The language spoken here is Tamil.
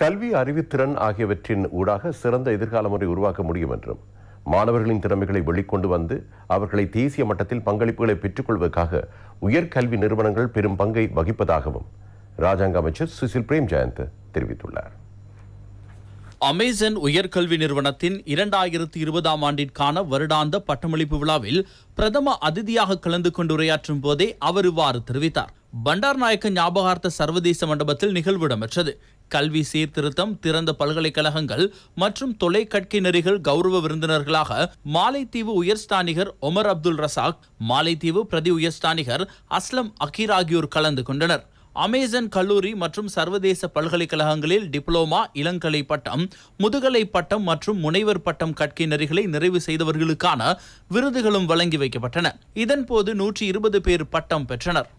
கல்வி அறிவுத்திறன் ஆகியவற்றின் ஊடாக சிறந்த எதிர்கால முறை உருவாக்க முடியும் என்றும் மாணவர்களின் திறமைகளை வெளிக்கொண்டு வந்து அவர்களை தேசிய மட்டத்தில் பங்களிப்புகளை பெற்றுக்கொள்வதற்காக உயர்கல்வி நிறுவனங்கள் பெரும் பங்கை வகிப்பதாகவும் ராஜாங்க அமைச்சர் சுசில் பிரேம் ஜெயந்த் தெரிவித்துள்ளார் அமேசன் உயர்கல்வி நிறுவனத்தின் இரண்டாயிரத்தி இருபதாம் ஆண்டிற்கான வருடாந்த பட்டமளிப்பு விழாவில் பிரதம அதிதியாக கலந்து கொண்டு உரையாற்றும் போதே அவர் இவ்வாறு தெரிவித்தார் பண்டார் நாயக்க ஞாபகார்த்த சர்வதேச மண்டபத்தில் நிகழ்வு இடம்பெற்றது கல்வி சீர்திருத்தம் திறந்த பல்கலைக்கழகங்கள் மற்றும் தொலைக்கட்கை நெறிகள் கௌரவ விருந்தினர்களாக மாலைத்தீவு உயர்ஸ்தானிகர் ஒமர் அப்துல் ரசாக் மாலைத்தீவு பிரதி உயர்ஸ்தானிகர் அஸ்லம் அகீர் ஆகியோர் கலந்து கொண்டனர் அமேசன் கல்லூரி மற்றும் சர்வதேச பல்கலைக்கழகங்களில் டிப்ளோமா இளங்கலை பட்டம் முதுகலை பட்டம் மற்றும் முனைவர் பட்டம் கட்கை நெறிகளை நிறைவு செய்தவர்களுக்கான விருதுகளும் வழங்கி வைக்கப்பட்டன இதன்போது நூற்றி இருபது பேர் பட்டம் பெற்றனர்